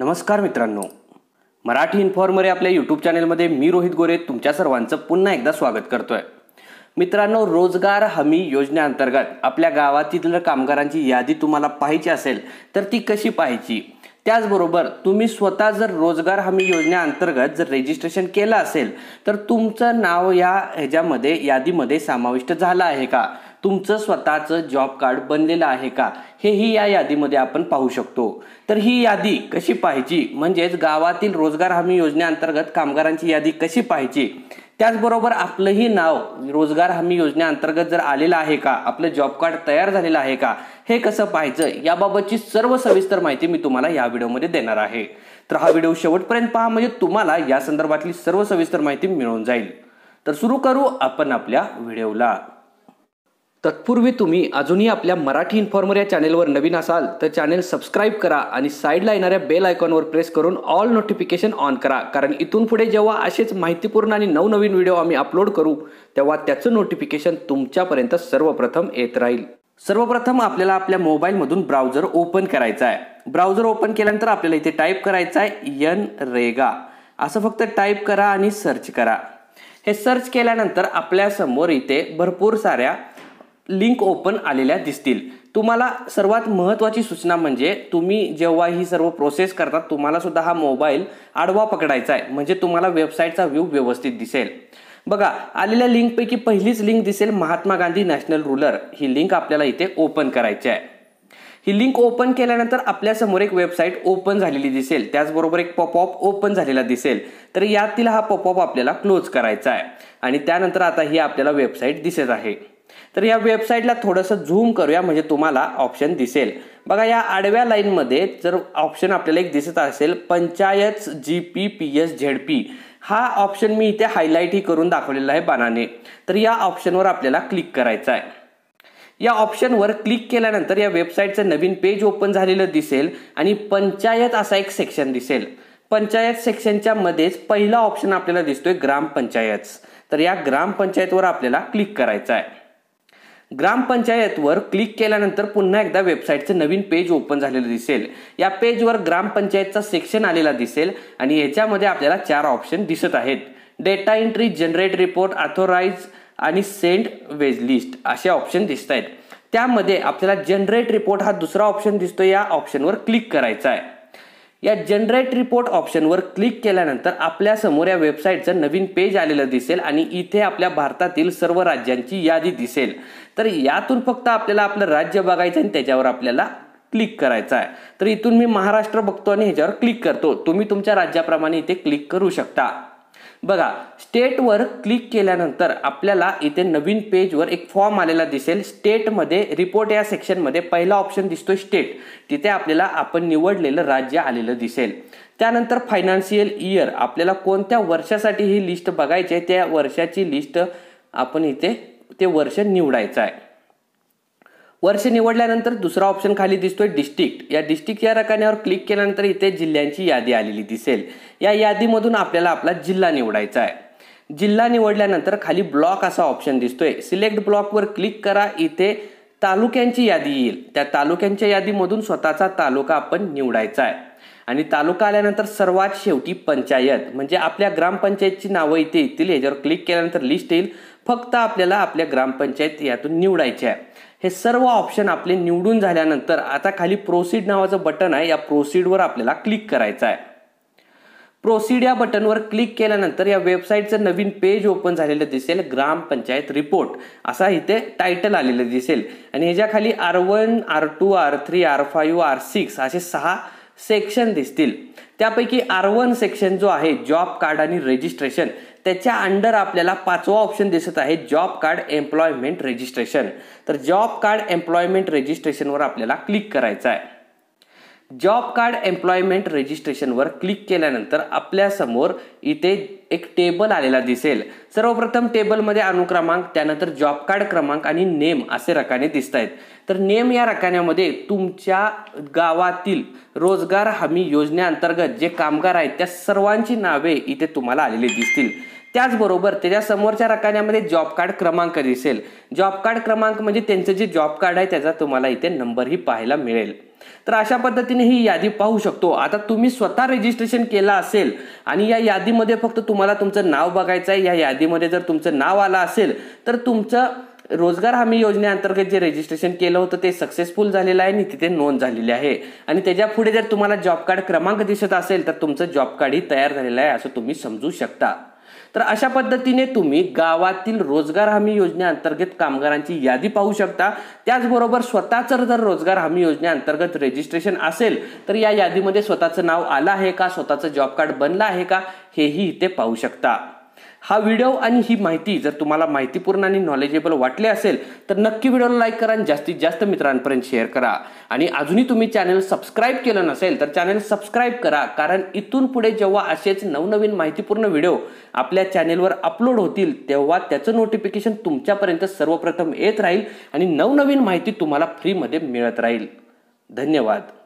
नमस्कार मित्रांनो मराठी या आपल्या यूट्यूब चॅनेलमध्ये मी रोहित गोरे तुमच्या सर्वांचं पुन्हा एकदा स्वागत करतोय मित्रांनो रोजगार हमी योजनेअंतर्गत आपल्या गावातील कामगारांची यादी तुम्हाला पाहायची असेल तर ती कशी पाहायची त्याचबरोबर तुम्ही स्वतः जर रोजगार हमी योजनेअंतर्गत जर रेजिस्ट्रेशन केलं असेल तर तुमचं नाव या ह्याच्यामध्ये यादीमध्ये समाविष्ट झालं आहे का तुमचं स्वतःचं जॉब कार्ड बनलेलं आहे का हेही या यादीमध्ये आपण पाहू शकतो तर ही यादी कशी पाहिजे म्हणजेच गावातील रोजगार हमी योजनेअंतर्गत कामगारांची यादी कशी पाहिजे त्याचबरोबर आपलंही नाव रोजगार हमी योजनेअंतर्गत जर आलेलं आहे का आपलं जॉब कार्ड तयार झालेलं आहे का हे कसं पाहायचं याबाबतची सर्व सविस्तर माहिती मी तुम्हाला या व्हिडिओमध्ये देणार आहे तर हा व्हिडिओ शेवटपर्यंत पहा म्हणजे तुम्हाला या संदर्भातली सर्व सविस्तर माहिती मिळून जाईल तर सुरू करू आपण आपल्या व्हिडिओला तत्पूर्वी तुम्ही अजूनही आपल्या मराठी इन्फॉर्मर या चॅनेलवर नवीन असाल तर चॅनेल सबस्क्राईब करा आणि साईडला येणाऱ्या बेल आयकॉनवर प्रेस करून ऑल नोटिफिकेशन ऑन करा कारण इथून पुढे जेव्हा असेच माहितीपूर्ण आणि नवनवीन व्हिडिओ आम्ही अपलोड करू तेव्हा त्याचं नोटिफिकेशन तुमच्यापर्यंत सर्वप्रथम येत राहील सर्वप्रथम आपल्याला आपल्या मोबाईलमधून ब्राउझर ओपन करायचा आहे ब्राउझर ओपन केल्यानंतर आपल्याला इथे टाईप करायचं आहे यन रेगा असं फक्त टाईप करा आणि सर्च करा हे सर्च केल्यानंतर आपल्यासमोर इथे भरपूर साऱ्या लिंक ओपन आलेल्या दिसतील तुम्हाला सर्वात महत्त्वाची सूचना म्हणजे तुम्ही जेव्हा ही सर्व प्रोसेस करता तुम्हाला सुद्धा हा मोबाईल आडवा पकडायचा आहे म्हणजे तुम्हाला वेबसाईटचा व्ह्यू व्यवस्थित दिसेल बघा आलेल्या लिंकपैकी पहिलीच लिंक दिसेल महात्मा गांधी नॅशनल रुरल ही लिंक आपल्याला इथे ओपन करायची आहे ही लिंक ओपन केल्यानंतर आपल्यासमोर एक वेबसाईट ओपन झालेली दिसेल त्याचबरोबर एक पॉपअप ओपन झालेला दिसेल तर यातील हा पॉपअप आपल्याला क्लोज करायचा आहे आणि त्यानंतर आता ही आपल्याला वेबसाईट दिसत आहे तर या वेबसाईटला थोडंसं झूम करूया म्हणजे तुम्हाला ऑप्शन दिसेल बघा या आडव्या लाईनमध्ये जर ऑप्शन आपल्याला एक दिसत असेल panchayat G P P S Z P हा ऑप्शन मी इथे हायलाईटही करून दाखवलेला आहे बाणाने तर या ऑप्शनवर आपल्याला क्लिक करायचं आहे या ऑप्शनवर क्लिक केल्यानंतर या वेबसाईटचं नवीन पेज ओपन झालेलं दिसेल आणि पंचायत असा एक सेक्शन दिसेल पंचायत सेक्शनच्या मध्येच पहिला ऑप्शन आपल्याला दिसतोय ग्रामपंचायत तर या ग्रामपंचायतवर आपल्याला क्लिक करायचं आहे ग्रामपंचायतवर क्लिक केल्यानंतर पुन्हा एकदा वेबसाईटचं नवीन पेज ओपन झालेलं दिसेल या पेजवर ग्रामपंचायतचा सेक्शन आलेला दिसेल आणि याच्यामध्ये आपल्याला चार ऑप्शन दिसत आहेत data entry generate report authorise आणि सेंड वेज लिस्ट असे ऑप्शन दिसत आहेत त्यामध्ये आपल्याला जनरेट रिपोर्ट हा दुसरा ऑप्शन दिसतो या ऑप्शनवर क्लिक करायचा आहे या जनरेट रिपोर्ट ऑप्शनवर क्लिक केल्यानंतर आपल्यासमोर या वेबसाईटचं नवीन पेज आलेलं दिसेल आणि इथे आपल्या भारतातील सर्व राज्यांची यादी दिसेल तर यातून फक्त आपल्याला आपलं राज्य बघायचं आणि त्याच्यावर आपल्याला क्लिक करायचं आहे तर इथून मी महाराष्ट्र बघतो आणि ह्याच्यावर क्लिक करतो तुम्ही तुमच्या राज्याप्रमाणे इथे क्लिक करू शकता बघा स्टेटवर क्लिक केल्यानंतर आपल्याला इथे नवीन पेजवर एक फॉर्म आलेला दिसेल स्टेटमध्ये रिपोर्ट या सेक्शनमध्ये पहिला ऑप्शन दिसतो स्टेट तिथे आपल्याला आपण निवडलेलं राज्य आलेलं दिसेल त्यानंतर फायनान्शियल इयर आपल्याला कोणत्या वर्षासाठी ही लिस्ट बघायची आहे त्या वर्षाची लिस्ट आपण इथे ते वर्ष निवडायचं आहे वर्ष निवडल्यानंतर दुसरा ऑप्शन खाली दिसतोय डिस्ट्रिक्ट या डिस्ट्रिक्ट या रकान्यावर क्लिक केल्यानंतर इथे जिल्ह्यांची यादी आलेली दिसेल या यादीमधून आपल्याला आपला जिल्हा निवडायचा आहे जिल्हा निवडल्यानंतर खाली ब्लॉक असा ऑप्शन दिसतोय सिलेक्ट ब्लॉकवर क्लिक करा इथे तालुक्यांची यादी येईल त्या तालुक्यांच्या यादीमधून स्वतःचा तालुका आपण निवडायचा आहे आणि तालुका आल्यानंतर सर्वात शेवटी पंचायत म्हणजे आपल्या ग्रामपंचायतची नावं इथे येतील याच्यावर क्लिक केल्यानंतर लिस्ट येईल फक्त आपल्याला आपल्या ग्रामपंचायत यातून निवडायची आहे हे सर्व ऑप्शन आपले निवडून झाल्यानंतर आता खाली प्रोसीड नावाचं बटन आहे या प्रोसीडवर आपल्याला क्लिक करायचं आहे प्रोसीड या बटनवर क्लिक केल्यानंतर या वेबसाईटचं नवीन पेज ओपन झालेलं दिसेल ग्रामपंचायत रिपोर्ट असा इथे टायटल आलेलं दिसेल आणि ह्याच्या खाली R one R two R three R five R six असे सहा सेक्शन दिसतील त्यापैकी आर वन सेक्शन जो आहे जॉब कार्ड आणि रजिस्ट्रेशन त्याच्या अंडर आपल्याला पाचवा ऑप्शन दिसत आहे जॉब कार्ड एम्प्लॉयमेंट रजिस्ट्रेशन तर जॉब कार्ड एम्प्लॉयमेंट रजिस्ट्रेशनवर आपल्याला क्लिक करायचं आहे जॉब कार्ड एम्प्लॉयमेंट रजिस्ट्रेशनवर क्लिक केल्यानंतर आपल्यासमोर इथे एक टेबल आलेला दिसेल सर्वप्रथम टेबलमध्ये अनुक्रमांक त्यानंतर जॉब कार्ड क्रमांक आणि नेम असे रकाने दिसत आहेत तर नेम या रकान्यामध्ये तुमच्या गावातील रोजगार हमी योजनेअंतर्गत जे कामगार आहेत त्या सर्वांची नावे इथे तुम्हाला आलेली दिसतील त्याचबरोबर त्याच्या समोरच्या रकान्यामध्ये जॉब कार्ड क्रमांक दिसेल जॉब कार्ड क्रमांक म्हणजे त्यांचं जे जॉब कार्ड आहे त्याचा तुम्हाला इथे नंबरही पाहायला मिळेल तर अशा पद्धतीने ही यादी पाहू शकतो आता तुम्ही स्वतः रजिस्ट्रेशन केला असेल आणि या यादीमध्ये फक्त तुम्हाला तुमचं नाव बघायचं आहे या यादीमध्ये जर तुमचं नाव आलं असेल तर तुमचं रोजगार हमी योजनेअंतर्गत जे रजिस्ट्रेशन केलं होतं ते सक्सेसफुल झालेलं आहे आणि तिथे नोंद झालेली आहे आणि त्याच्या पुढे जर तुम्हाला जॉब कार्ड क्रमांक दिसत असेल तर तुमचं जॉब कार्डही तयार झालेलं आहे असं तुम्ही समजू शकता तर अशा पद्धतीने तुम्ही गावातील रोजगार हमी योजनेअंतर्गत कामगारांची यादी पाहू शकता त्याचबरोबर स्वतःचं जर रोजगार हमी योजनेअंतर्गत रजिस्ट्रेशन असेल तर या यादीमध्ये स्वतःचं नाव आलं आहे का स्वतःचं जॉब कार्ड बनलं आहे का हेही इथे पाहू शकता हा व्हिडिओ आणि ही माहिती जर तुम्हाला माहितीपूर्ण आणि नॉलेजेबल वाटले असेल तर नक्की व्हिडिओला लाईक करा आणि जास्तीत जास्त मित्रांपर्यंत शेअर करा आणि अजूनही तुम्ही चॅनल सबस्क्राईब केलं नसेल तर चॅनल सबस्क्राईब करा कारण इथून पुढे जेव्हा असेच नवनवीन माहितीपूर्ण व्हिडिओ आपल्या चॅनेलवर अपलोड होतील तेव्हा त्याचं नोटिफिकेशन तुमच्यापर्यंत सर्वप्रथम येत राहील आणि नवनवीन माहिती तुम्हाला फ्रीमध्ये मिळत राहील धन्यवाद